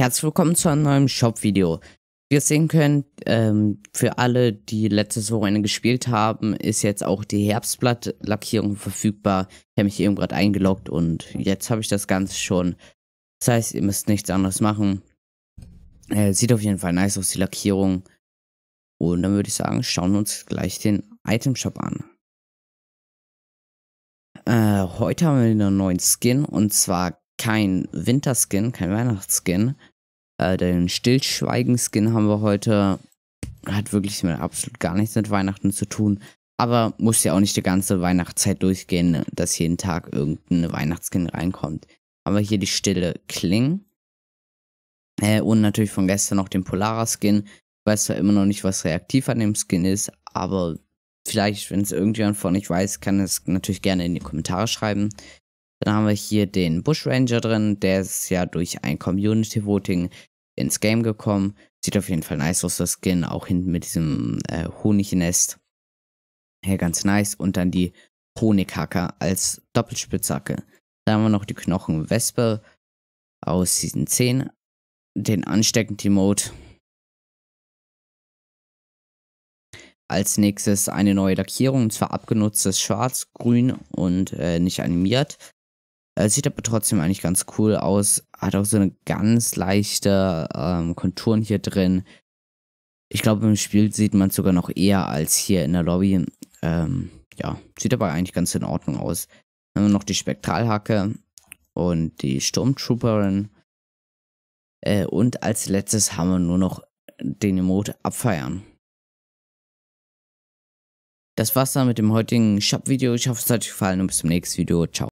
Herzlich willkommen zu einem neuen Shop-Video. Wie ihr sehen könnt, ähm, für alle, die letztes Wochenende gespielt haben, ist jetzt auch die Herbstblatt-Lackierung verfügbar. Ich habe mich eben gerade eingeloggt und jetzt habe ich das Ganze schon. Das heißt, ihr müsst nichts anderes machen. Äh, sieht auf jeden Fall nice aus, die Lackierung. Und dann würde ich sagen, schauen wir uns gleich den Itemshop an. Äh, heute haben wir einen neuen Skin und zwar kein Winterskin, kein Weihnachtsskin. Äh, den Stillschweigen-Skin haben wir heute. Hat wirklich mit absolut gar nichts mit Weihnachten zu tun. Aber muss ja auch nicht die ganze Weihnachtszeit durchgehen, ne, dass jeden Tag irgendein Weihnachtsskin reinkommt. Aber hier die stille Kling. Äh, und natürlich von gestern noch den Polara-Skin. Ich weiß zwar immer noch nicht, was reaktiv an dem Skin ist, aber vielleicht, wenn es irgendjemand von euch weiß, kann es natürlich gerne in die Kommentare schreiben. Dann haben wir hier den Bushranger drin. Der ist ja durch ein Community Voting ins Game gekommen. Sieht auf jeden Fall nice aus, der Skin. Auch hinten mit diesem äh, Honignest. Ja, ganz nice. Und dann die Honighacker als Doppelspitzhacke. Dann haben wir noch die Knochenwespe aus Season 10. Den ansteckend Mode. Als nächstes eine neue Lackierung, und zwar abgenutztes Schwarz, Grün und äh, nicht animiert. Äh, sieht aber trotzdem eigentlich ganz cool aus. Hat auch so eine ganz leichte ähm, Konturen hier drin. Ich glaube, im Spiel sieht man es sogar noch eher als hier in der Lobby. Ähm, ja, sieht aber eigentlich ganz in Ordnung aus. Dann haben wir noch die Spektralhacke und die Sturmtrooperin. Äh, und als letztes haben wir nur noch den Emote abfeiern. Das war's dann mit dem heutigen Shop-Video. Ich hoffe, es hat euch gefallen und bis zum nächsten Video. Ciao.